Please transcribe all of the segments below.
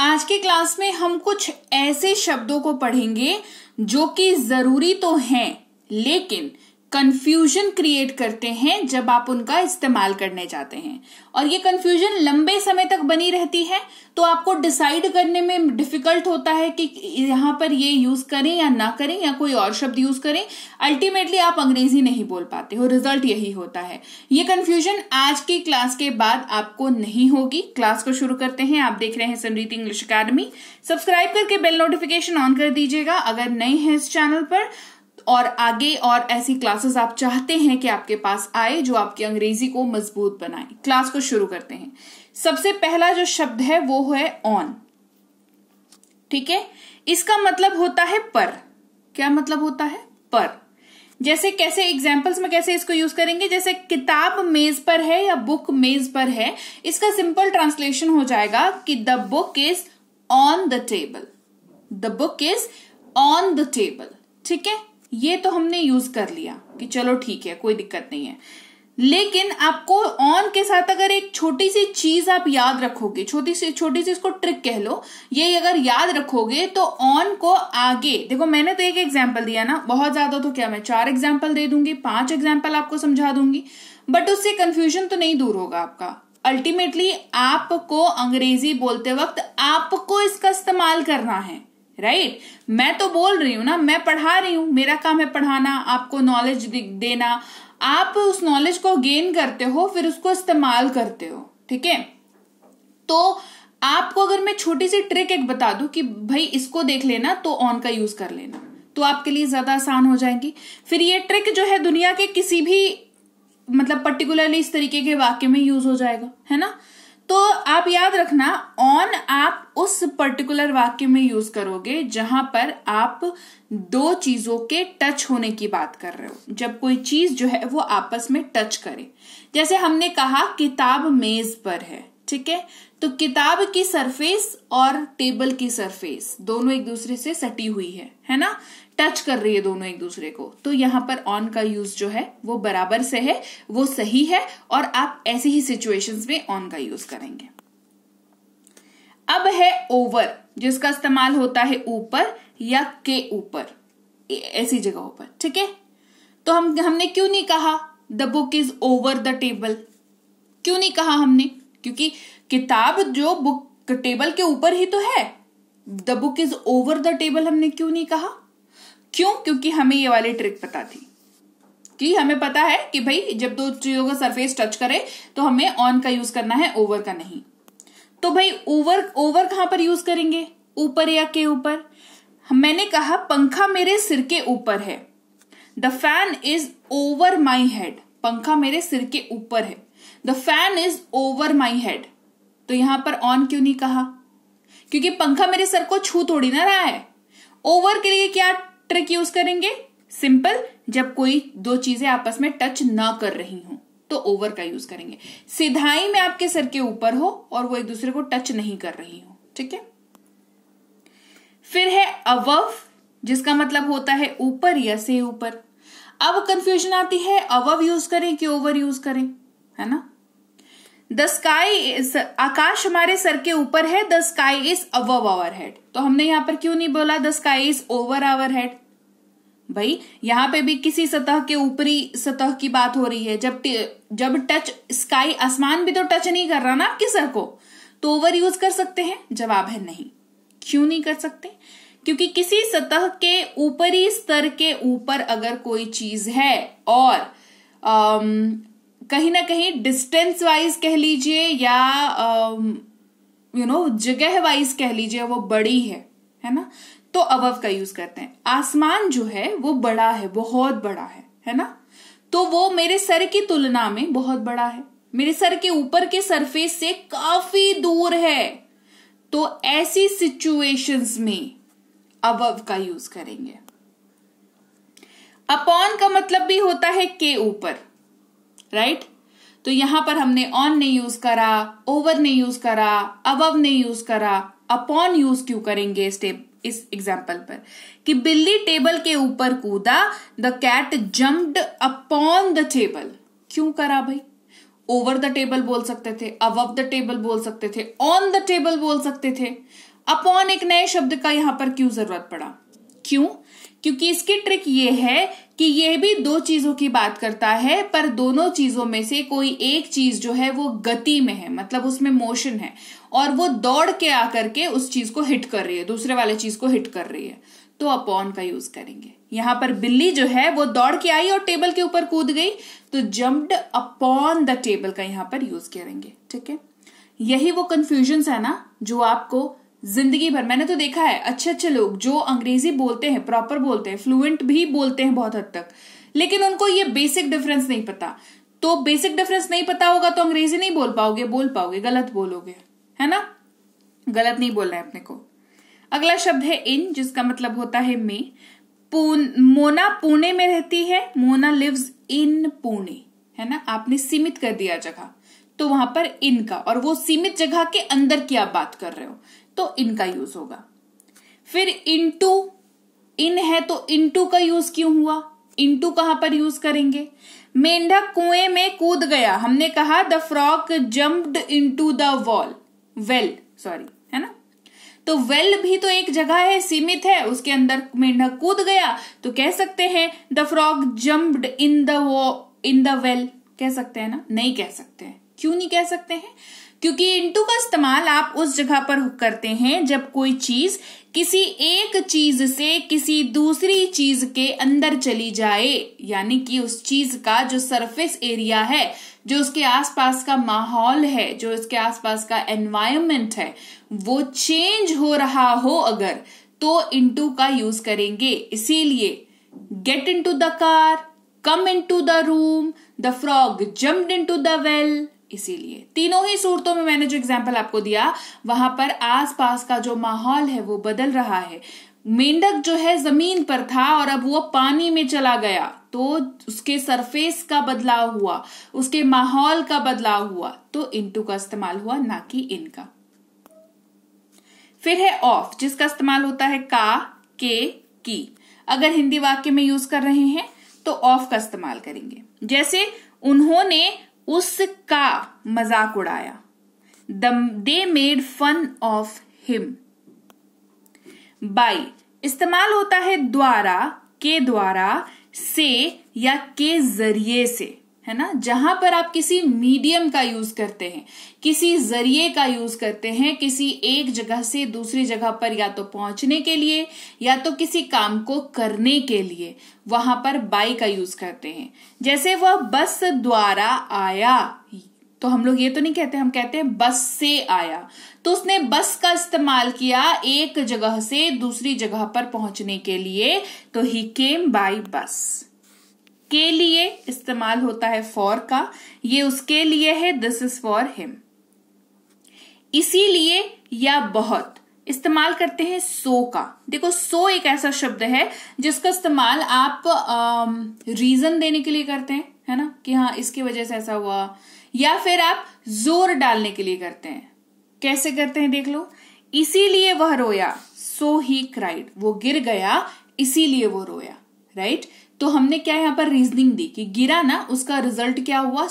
आज के क्लास में हम कुछ ऐसे शब्दों को पढ़ेंगे जो कि जरूरी तो हैं लेकिन कंफ्यूजन क्रिएट करते हैं जब आप उनका इस्तेमाल करने जाते हैं और ये कंफ्यूजन लंबे समय तक बनी रहती है तो आपको डिसाइड करने में डिफिकल्ट होता है कि यहां पर ये यूज करें या ना करें या कोई और शब्द यूज करें अल्टीमेटली आप अंग्रेजी नहीं बोल पाते हो रिजल्ट यही होता है ये कंफ्यूजन आज की क्लास के बाद आपको नहीं होगी क्लास को शुरू करते हैं आप देख रहे हैं सनरीति इंग्लिश अकेडमी सब्सक्राइब करके बेल नोटिफिकेशन ऑन कर दीजिएगा अगर नए हैं इस चैनल पर और आगे और ऐसी क्लासेस आप चाहते हैं कि आपके पास आए जो आपकी अंग्रेजी को मजबूत बनाए क्लास को शुरू करते हैं सबसे पहला जो शब्द है वो है ऑन ठीक है इसका मतलब होता है पर क्या मतलब होता है पर जैसे कैसे एग्जाम्पल्स में कैसे इसको यूज करेंगे जैसे किताब मेज पर है या बुक मेज पर है इसका सिंपल ट्रांसलेशन हो जाएगा कि the book is on the table the book is on the table ठीक है ये तो हमने यूज कर लिया कि चलो ठीक है कोई दिक्कत नहीं है लेकिन आपको ऑन के साथ अगर एक छोटी सी चीज आप याद रखोगे छोटी सी छोटी सी इसको ट्रिक कह लो ये अगर याद रखोगे तो ऑन को आगे देखो मैंने तो एक एग्जाम्पल दिया ना बहुत ज्यादा तो क्या मैं चार एग्जाम्पल दे दूंगी पांच एग्जाम्पल आपको समझा दूंगी बट उससे कंफ्यूजन तो नहीं दूर होगा आपका अल्टीमेटली आपको अंग्रेजी बोलते वक्त आपको इसका इस्तेमाल करना है राइट right? मैं तो बोल रही हूँ ना मैं पढ़ा रही हूं मेरा काम है पढ़ाना आपको नॉलेज देना आप उस नॉलेज को गेन करते हो फिर उसको इस्तेमाल करते हो ठीक है तो आपको अगर मैं छोटी सी ट्रिक एक बता दूं कि भाई इसको देख लेना तो ऑन का यूज कर लेना तो आपके लिए ज्यादा आसान हो जाएगी फिर ये ट्रिक जो है दुनिया के किसी भी मतलब पर्टिकुलरली इस तरीके के वाक्य में यूज हो जाएगा है ना तो आप याद रखना ऑन आप उस पर्टिकुलर वाक्य में यूज करोगे जहां पर आप दो चीजों के टच होने की बात कर रहे हो जब कोई चीज जो है वो आपस में टच करे जैसे हमने कहा किताब मेज पर है ठीक है तो किताब की सरफेस और टेबल की सरफेस दोनों एक दूसरे से सटी हुई है है ना टच कर रही है दोनों एक दूसरे को तो यहाँ पर ऑन का यूज जो है वो बराबर से है वो सही है और आप ऐसी ही सिचुएशंस में ऑन का यूज करेंगे अब है ओवर जिसका इस्तेमाल होता है ऊपर या के ऊपर ऐसी जगहों पर ठीक है तो हम हमने क्यों नहीं कहा the book is over the table क्यों नहीं कहा हमने क्योंकि किताब जो बुक टेबल के ऊपर ही तो है the book is over the table हमने क्यों नहीं कहा क्यों क्योंकि हमें ये वाली ट्रिक पता थी कि हमें पता है कि भाई जब दो चीजों का सरफेस टच करे तो हमें ऑन का यूज करना है ओवर का नहीं तो भाई ओवर ओवर कहां पर यूज करेंगे ऊपर या के ऊपर मैंने कहा पंखा मेरे सिर के ऊपर है the fan is over my head पंखा मेरे सिर के ऊपर है the fan is over my head तो यहां पर ऑन क्यों नहीं कहा क्योंकि पंखा मेरे सर को छू थोड़ी ना रहा है ओवर के लिए क्या ट्रिक यूज करेंगे सिंपल जब कोई दो चीजें आपस में टच ना कर रही हो तो ओवर का यूज करेंगे सिधाई में आपके सर के ऊपर हो और वो एक दूसरे को टच नहीं कर रही हो ठीक है फिर है अवव जिसका मतलब होता है ऊपर या से ऊपर अब कंफ्यूजन आती है अवव यूज करें कि ओवर यूज करें है ना द स्काई आकाश हमारे सर के ऊपर है the sky is above our head तो हमने यहां पर क्यों नहीं बोला the sky is over our head भाई यहां पे भी किसी सतह के ऊपरी सतह की बात हो रही है जब जब टच स्काई आसमान भी तो टच नहीं कर रहा ना आपके सर को तो ओवर यूज कर सकते हैं जवाब है नहीं क्यों नहीं कर सकते क्योंकि किसी सतह के ऊपरी स्तर के ऊपर अगर कोई चीज है और um, कहीं ना कहीं डिस्टेंस वाइज कह लीजिए या यू um, नो जगह वाइज कह लीजिए वो बड़ी है है ना तो अबव का यूज करते हैं आसमान जो है वो बड़ा है बहुत बड़ा है है ना तो वो मेरे सर की तुलना में बहुत बड़ा है मेरे सर के ऊपर के सरफेस से काफी दूर है तो ऐसी सिचुएशंस में अबव का यूज करेंगे अपॉन का मतलब भी होता है के ऊपर राइट तो यहां पर हमने ऑन ने यूज करा ओवर ने यूज करा अबव ने यूज करा अपॉन यूज क्यों करेंगे स्टेप इस एग्जाम्पल पर कि बिल्ली टेबल के ऊपर कूदा the cat jumped upon the table क्यों करा भाई ओवर द टेबल बोल सकते थे अबव द टेबल बोल सकते थे ऑन द टेबल बोल सकते थे अपॉन एक नए शब्द का यहां पर क्यों जरूरत पड़ा क्यों क्योंकि इसकी ट्रिक ये है कि यह भी दो चीजों की बात करता है पर दोनों चीजों में से कोई एक चीज जो है वो गति में है मतलब उसमें मोशन है और वो दौड़ के आकर के उस चीज को हिट कर रही है दूसरे वाले चीज को हिट कर रही है तो अपॉन का यूज करेंगे यहां पर बिल्ली जो है वो दौड़ के आई और टेबल के ऊपर कूद गई तो जम्प्ड अपॉन द टेबल का यहां पर यूज करेंगे ठीक है यही वो कंफ्यूजन है ना जो आपको जिंदगी भर मैंने तो देखा है अच्छे अच्छे लोग जो अंग्रेजी बोलते हैं प्रॉपर बोलते हैं फ्लुएंट भी बोलते हैं बहुत हद तक लेकिन उनको ये बेसिक डिफरेंस नहीं पता तो बेसिक डिफरेंस नहीं पता होगा तो अंग्रेजी नहीं बोल पाओगे बोल पाओगे गलत बोलोगे है ना गलत नहीं बोलना है अपने को अगला शब्द है इन जिसका मतलब होता है मे पून, मोना पुणे में रहती है मोना लिव्स इन पुणे है ना आपने सीमित कर दिया जगह तो वहां पर इनका और वो सीमित जगह के अंदर की आप बात कर रहे हो तो इनका यूज होगा फिर इनटू इन है तो इनटू का यूज क्यों हुआ इनटू कहां पर यूज करेंगे मेंढक कुएं में कूद गया हमने कहा the frog jumped into the wall well sorry है ना तो वेल well भी तो एक जगह है सीमित है उसके अंदर मेंढक कूद गया तो कह सकते हैं the frog jumped in the in the well कह सकते हैं ना नहीं कह सकते हैं क्यों नहीं कह सकते हैं क्योंकि इनटू का इस्तेमाल आप उस जगह पर करते हैं जब कोई चीज किसी एक चीज से किसी दूसरी चीज के अंदर चली जाए यानी कि उस चीज का जो सरफेस एरिया है जो उसके आसपास का माहौल है जो उसके आसपास का एनवायरमेंट है वो चेंज हो रहा हो अगर तो इनटू का यूज करेंगे इसीलिए get into the car come the room the frog jump jumped into the well इसीलिए तीनों ही सूरतों में मैंने जो एग्जाम्पल आपको दिया वहां पर आसपास का जो माहौल है वो बदल रहा है मेंढक जो है जमीन पर था और अब वो पानी में चला गया तो उसके सरफेस का बदलाव हुआ उसके माहौल का बदलाव हुआ तो इनटू का इस्तेमाल हुआ ना कि इनका फिर है ऑफ जिसका इस्तेमाल होता है का के की अगर हिंदी वाक्य में यूज कर रहे हैं तो ऑफ का इस्तेमाल करेंगे जैसे उन्होंने उसका मजाक उड़ाया they made fun of him by इस्तेमाल होता है द्वारा के द्वारा से या के जरिए से है ना जहां पर आप किसी मीडियम का यूज करते हैं किसी जरिए का यूज करते हैं किसी एक जगह से दूसरी जगह पर या तो पहुंचने के लिए या तो किसी काम को करने के लिए वहां पर बाई का यूज करते हैं जैसे वह बस द्वारा आया तो हम लोग ये तो नहीं कहते हम कहते हैं बस से आया तो उसने बस का इस्तेमाल किया एक जगह से दूसरी जगह पर पहुंचने के लिए तो ही केम बाई बस के लिए इस्तेमाल होता है फॉर का ये उसके लिए है दिस इज फॉर हिम इसीलिए या बहुत इस्तेमाल करते हैं सो का देखो सो एक ऐसा शब्द है जिसका इस्तेमाल आप रीजन देने के लिए करते हैं है ना कि हाँ इसकी वजह से ऐसा हुआ या फिर आप जोर डालने के लिए करते हैं कैसे करते हैं देख लो इसीलिए वह रोया सो ही क्राइड वो गिर गया इसीलिए वो रोया राइट तो हमने क्या यहाँ पर रीजनिंग दी कि गिरा ना उसका रिजल्ट क्या हुआ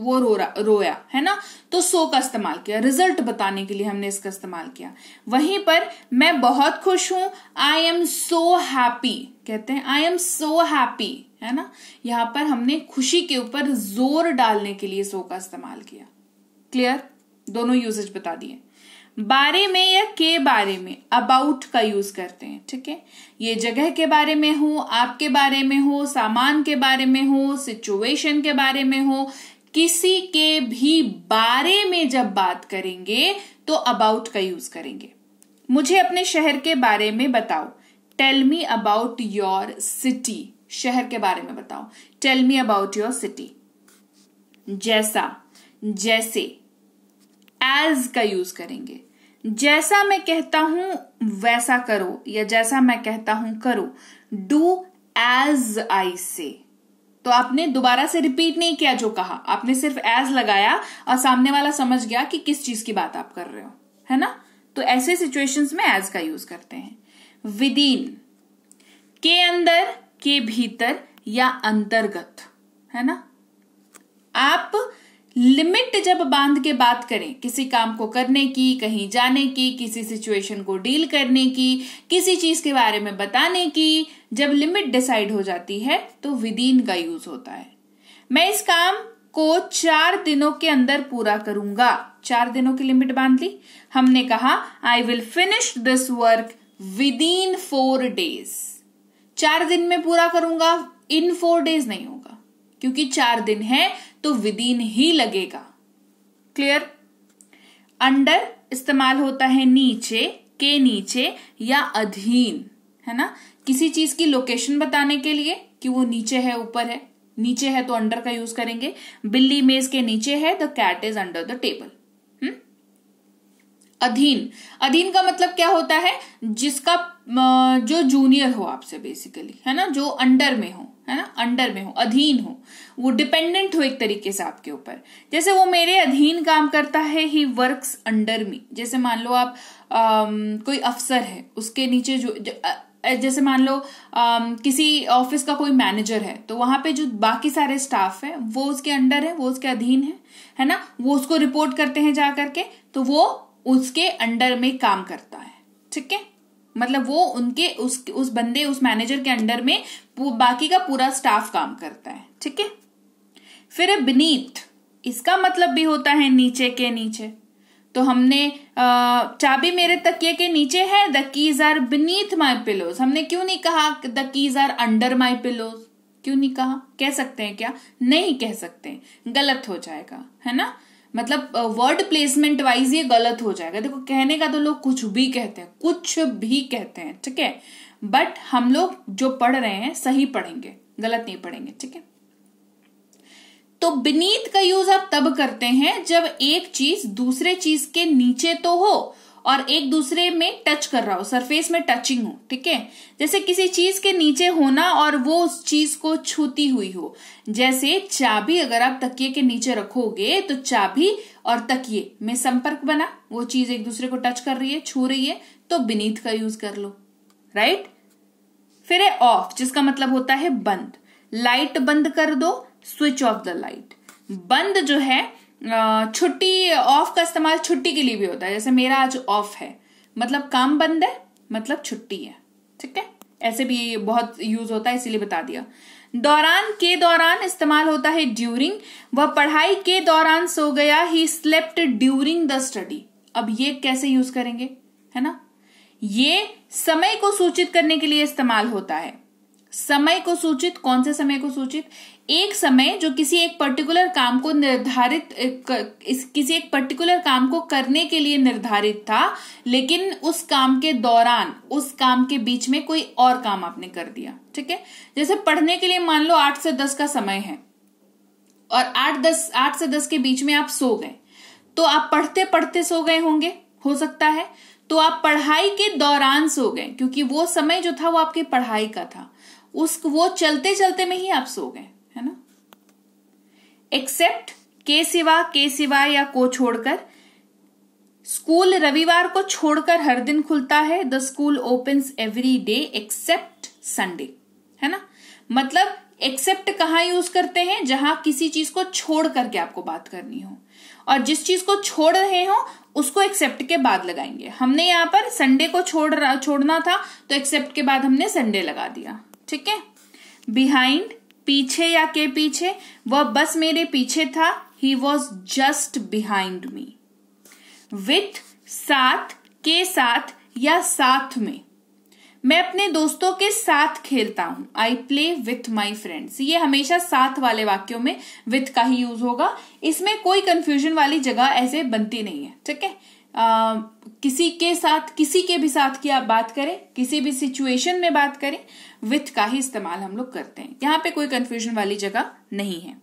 वो रो रहा रोया है ना तो सो का इस्तेमाल किया रिजल्ट बताने के लिए हमने इसका इस्तेमाल किया वहीं पर मैं बहुत खुश हूं आई एम सो हैप्पी कहते हैं आई एम सो हैप्पी है ना यहां पर हमने खुशी के ऊपर जोर डालने के लिए सो का इस्तेमाल किया क्लियर दोनों यूजेज बता दिए बारे में या के बारे में अबाउट का यूज करते हैं ठीक है ये जगह के बारे में हो आपके बारे में हो सामान के बारे में हो सिचुएशन के बारे में हो किसी के भी बारे में जब बात करेंगे तो अबाउट का यूज करेंगे मुझे अपने शहर के बारे में बताओ tell me about your city शहर के बारे में बताओ tell me about your city जैसा जैसे एज का यूज करेंगे जैसा मैं कहता हूं वैसा करो या जैसा मैं कहता हूं करो डू एज आई से तो आपने दोबारा से रिपीट नहीं किया जो कहा आपने सिर्फ एज लगाया और सामने वाला समझ गया कि किस चीज की बात आप कर रहे हो है ना तो ऐसे सिचुएशंस में एज का यूज करते हैं इन के अंदर के भीतर या अंतर्गत है ना आप लिमिट जब बांध के बात करें किसी काम को करने की कहीं जाने की किसी सिचुएशन को डील करने की किसी चीज के बारे में बताने की जब लिमिट डिसाइड हो जाती है तो विद इन का यूज होता है मैं इस काम को चार दिनों के अंदर पूरा करूंगा चार दिनों की लिमिट बांध ली हमने कहा I will finish this work within four days चार दिन में पूरा करूंगा इन फोर डेज नहीं होगा क्योंकि चार दिन है तो विदीन ही लगेगा क्लियर अंडर इस्तेमाल होता है नीचे के नीचे या अधीन है ना किसी चीज की लोकेशन बताने के लिए कि वो नीचे है ऊपर है नीचे है तो अंडर का यूज करेंगे बिल्ली मेज के नीचे है the cat is under the table अधीन अधीन का मतलब क्या होता है जिसका जो जूनियर हो आपसे बेसिकली है ना जो अंडर में हो है ना अंडर में हो अधीन हो वो डिपेंडेंट हो एक तरीके से आपके ऊपर जैसे वो मेरे अधीन काम करता है ही वर्क अंडर मी जैसे मान लो आप आम, कोई अफसर है उसके नीचे जो, जो जैसे मान लो आम, किसी ऑफिस का कोई मैनेजर है तो वहां पे जो बाकी सारे स्टाफ है वो उसके अंडर है वो उसके अधीन है है ना वो उसको रिपोर्ट करते हैं जा करके तो वो उसके अंडर में काम करता है ठीक है मतलब वो उनके उस उस बंदे उस मैनेजर के अंडर में बाकी का पूरा स्टाफ काम करता है ठीक है फिर है बिनीत इसका मतलब भी होता है नीचे के नीचे तो हमने चाबी मेरे तकिए के नीचे है the keys are beneath my pillows हमने क्यों नहीं कहा the keys are under my pillows क्यों नहीं कहा कह सकते हैं क्या नहीं कह सकते गलत हो जाएगा है ना मतलब वर्ड प्लेसमेंट वाइज ये गलत हो जाएगा देखो कहने का तो लोग कुछ भी कहते हैं कुछ भी कहते हैं ठीक है बट हम लोग जो पढ़ रहे हैं सही पढ़ेंगे गलत नहीं पढ़ेंगे ठीक है तो बिनीत का यूज आप तब करते हैं जब एक चीज दूसरे चीज के नीचे तो हो और एक दूसरे में टच कर रहा हो सरफेस में टचिंग हो ठीक है जैसे किसी चीज के नीचे होना और वो उस चीज को छूती हुई हो जैसे चाबी अगर आप तकिए के नीचे रखोगे तो चाबी और तकिए में संपर्क बना वो चीज एक दूसरे को टच कर रही है छू रही है तो बिनीत का यूज कर लो राइट फिर है ऑफ जिसका मतलब होता है बंद लाइट बंद कर दो स्विच ऑफ द लाइट बंद जो है छुट्टी ऑफ का इस्तेमाल छुट्टी के लिए भी होता है जैसे मेरा आज ऑफ है मतलब काम बंद है मतलब छुट्टी है ठीक है ऐसे भी बहुत यूज होता है इसीलिए बता दिया दौरान के दौरान इस्तेमाल होता है ड्यूरिंग वह पढ़ाई के दौरान सो गया he slept during the study अब ये कैसे यूज करेंगे है ना ये समय को सूचित करने के लिए इस्तेमाल होता है समय को सूचित कौन से समय को सूचित एक समय जो किसी एक पर्टिकुलर काम को निर्धारित इस किसी एक पर्टिकुलर काम को करने के लिए निर्धारित था लेकिन उस काम के दौरान उस काम के बीच में कोई और काम आपने कर दिया ठीक है जैसे पढ़ने के लिए मान लो आठ से दस का समय है और आठ दस आठ से दस के बीच में आप सो गए तो आप पढ़ते पढ़ते सो गए होंगे हो सकता है तो आप पढ़ाई के दौरान सो गए क्योंकि वो समय जो था वो आपकी पढ़ाई का था उस वो चलते चलते में ही आप सो गए एक्सेप्ट के सिवा के सिवा या को छोड़कर स्कूल रविवार को छोड़कर हर दिन खुलता है the school open every day except Sunday है ना मतलब एक्सेप्ट कहा यूज करते हैं जहां किसी चीज को छोड़ करके आपको बात करनी हो और जिस चीज को छोड़ रहे हो उसको एक्सेप्ट के बाद लगाएंगे हमने यहां पर संडे को छोड़ छोड़ना था तो एक्सेप्ट के बाद हमने संडे लगा दिया ठीक है बिहाइंड पीछे या के पीछे वह बस मेरे पीछे था he was just behind me with साथ के साथ या साथ में मैं अपने दोस्तों के साथ खेलता हूं I play with my friends ये हमेशा साथ वाले वाक्यों में विथ का ही यूज होगा इसमें कोई कंफ्यूजन वाली जगह ऐसे बनती नहीं है ठीक है आ, किसी के साथ किसी के भी साथ की आप बात करें किसी भी सिचुएशन में बात करें विथ का ही इस्तेमाल हम लोग करते हैं यहाँ पे कोई कंफ्यूजन वाली जगह नहीं है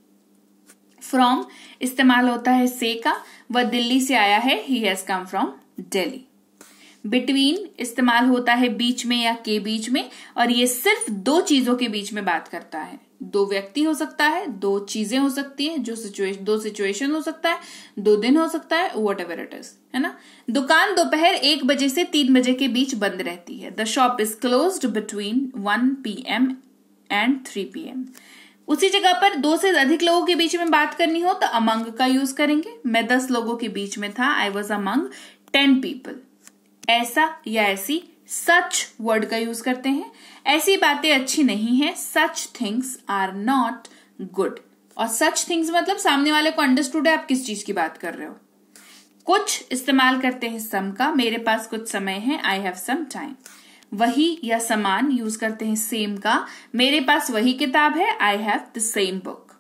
फ्रॉम इस्तेमाल होता है से का वह दिल्ली से आया है he has come from Delhi between इस्तेमाल होता है बीच में या के बीच में और ये सिर्फ दो चीजों के बीच में बात करता है दो व्यक्ति हो सकता है दो चीजें हो सकती है जो सिचुएशन दो सिचुएशन हो सकता है दो दिन हो सकता है वट एवर इट इज है ना दुकान दोपहर एक बजे से तीन बजे के बीच बंद रहती है the shop is close between one P M and three P M उसी जगह पर दो से अधिक लोगों के बीच में बात करनी हो तो अमंग का यूज करेंगे मैं दस लोगों के बीच में था I was among ten people ऐसा या ऐसी सच वर्ड का यूज करते हैं ऐसी बातें अच्छी नहीं है such things are not good और सच थिंग्स मतलब सामने वाले को अंडरस्टूड है आप किस चीज की बात कर रहे हो कुछ इस्तेमाल करते हैं सम का मेरे पास कुछ समय है आई हैव सम टाइम वही या समान यूज करते हैं सेम का मेरे पास वही किताब है I have the same book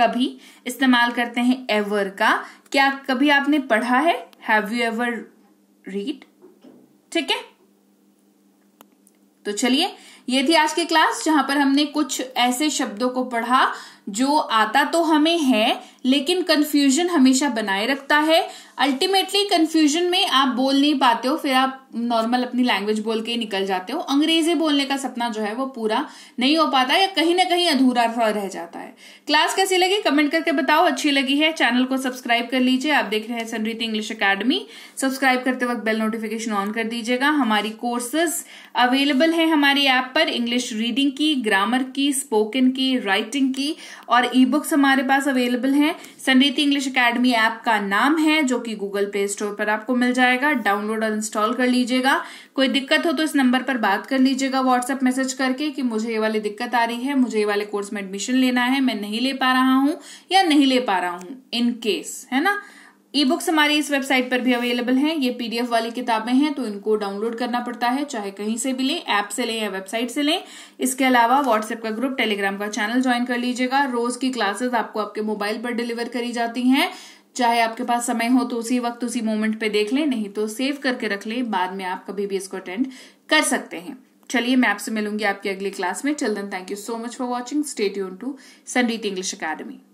कभी इस्तेमाल करते हैं एवर का क्या कभी आपने पढ़ा है हैव यू एवर रीड ठीक है तो चलिए ये थी आज की क्लास जहां पर हमने कुछ ऐसे शब्दों को पढ़ा जो आता तो हमें है लेकिन कंफ्यूजन हमेशा बनाए रखता है अल्टीमेटली कंफ्यूजन में आप बोल नहीं पाते हो फिर आप नॉर्मल अपनी लैंग्वेज बोल के निकल जाते हो अंग्रेजी बोलने का सपना जो है वो पूरा नहीं हो पाता या कहीं ना कहीं अधूरा रह जाता है क्लास कैसी लगी कमेंट करके बताओ अच्छी लगी है चैनल को सब्सक्राइब कर लीजिए आप देख रहे हैं सनरीति इंग्लिश अकेडमी सब्सक्राइब करते वक्त बेल नोटिफिकेशन ऑन कर दीजिएगा हमारी कोर्सेज अवेलेबल है हमारी ऐप पर पर इंग्लिश रीडिंग की ग्रामर की स्पोकन की राइटिंग की और ई बुक्स हमारे पास अवेलेबल हैं संडीति इंग्लिश अकेडमी ऐप का नाम है जो कि गूगल प्ले स्टोर पर आपको मिल जाएगा डाउनलोड और इंस्टॉल कर लीजिएगा कोई दिक्कत हो तो इस नंबर पर बात कर लीजिएगा व्हाट्सएप मैसेज करके कि मुझे ये वाली दिक्कत आ रही है मुझे ये वाले कोर्स में एडमिशन लेना है मैं नहीं ले पा रहा हूँ या नहीं ले पा रहा हूँ इनकेस है ना ई बुक्स हमारी इस वेबसाइट पर भी अवेलेबल हैं ये पीडीएफ वाली किताबें हैं तो इनको डाउनलोड करना पड़ता है चाहे कहीं से भी लें ऐप से लें या वेबसाइट से लें इसके अलावा व्हाट्सएप का ग्रुप टेलीग्राम का चैनल ज्वाइन कर लीजिएगा रोज की क्लासेस आपको आपके मोबाइल पर डिलीवर करी जाती हैं चाहे आपके पास समय हो तो उसी वक्त उसी मोमेंट पे देख लें नहीं तो सेव करके रख लें बाद में आप कभी भी इसको अटेंड कर सकते हैं चलिए मैं आपसे मिलूंगी आपकी अगली क्लास में चल thank you so much for watching stay यून टू संडीत इंग्लिश अकेडमी